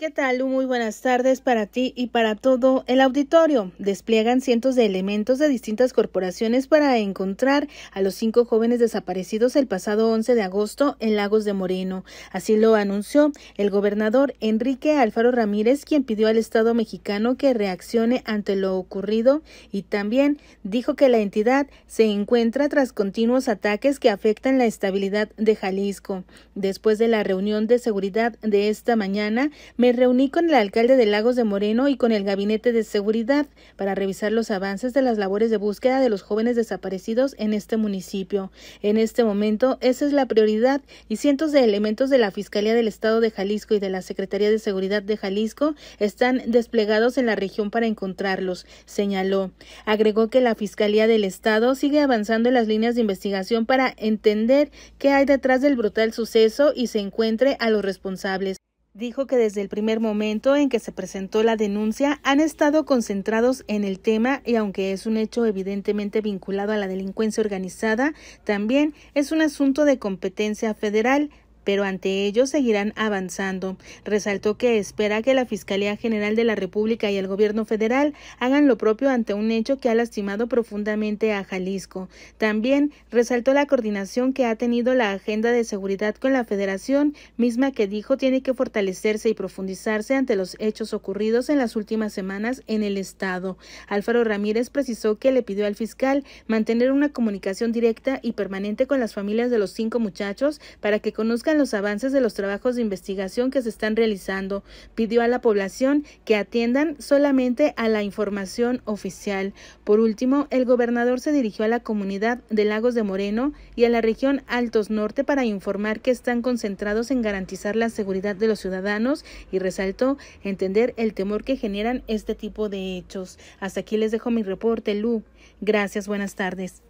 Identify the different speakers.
Speaker 1: ¿Qué tal? Muy buenas tardes para ti y para todo el auditorio. Despliegan cientos de elementos de distintas corporaciones para encontrar a los cinco jóvenes desaparecidos el pasado 11 de agosto en Lagos de Moreno. Así lo anunció el gobernador Enrique Alfaro Ramírez, quien pidió al Estado mexicano que reaccione ante lo ocurrido y también dijo que la entidad se encuentra tras continuos ataques que afectan la estabilidad de Jalisco. Después de la reunión de seguridad de esta mañana, me reuní con el alcalde de Lagos de Moreno y con el gabinete de seguridad para revisar los avances de las labores de búsqueda de los jóvenes desaparecidos en este municipio. En este momento, esa es la prioridad y cientos de elementos de la Fiscalía del Estado de Jalisco y de la Secretaría de Seguridad de Jalisco están desplegados en la región para encontrarlos, señaló. Agregó que la Fiscalía del Estado sigue avanzando en las líneas de investigación para entender qué hay detrás del brutal suceso y se encuentre a los responsables. Dijo que desde el primer momento en que se presentó la denuncia han estado concentrados en el tema y aunque es un hecho evidentemente vinculado a la delincuencia organizada, también es un asunto de competencia federal, pero ante ello seguirán avanzando. Resaltó que espera que la Fiscalía General de la República y el Gobierno federal hagan lo propio ante un hecho que ha lastimado profundamente a Jalisco. También resaltó la coordinación que ha tenido la agenda de seguridad con la Federación, misma que dijo tiene que fortalecerse y profundizarse ante los hechos ocurridos en las últimas semanas en el Estado. Álvaro Ramírez precisó que le pidió al fiscal mantener una comunicación directa y permanente con las familias de los cinco muchachos para que conozcan los avances de los trabajos de investigación que se están realizando. Pidió a la población que atiendan solamente a la información oficial. Por último, el gobernador se dirigió a la comunidad de Lagos de Moreno y a la región Altos Norte para informar que están concentrados en garantizar la seguridad de los ciudadanos y resaltó entender el temor que generan este tipo de hechos. Hasta aquí les dejo mi reporte, Lu. Gracias, buenas tardes.